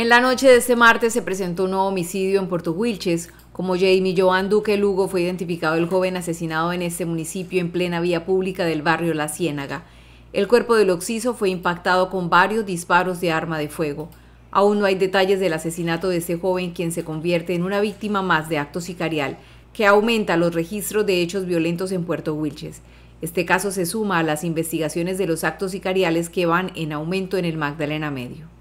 En la noche de este martes se presentó un nuevo homicidio en Puerto Wilches. Como Jamie Joan Duque Lugo fue identificado el joven asesinado en este municipio en plena vía pública del barrio La Ciénaga. El cuerpo del occiso fue impactado con varios disparos de arma de fuego. Aún no hay detalles del asesinato de este joven quien se convierte en una víctima más de acto sicarial, que aumenta los registros de hechos violentos en Puerto Wilches. Este caso se suma a las investigaciones de los actos sicariales que van en aumento en el Magdalena Medio.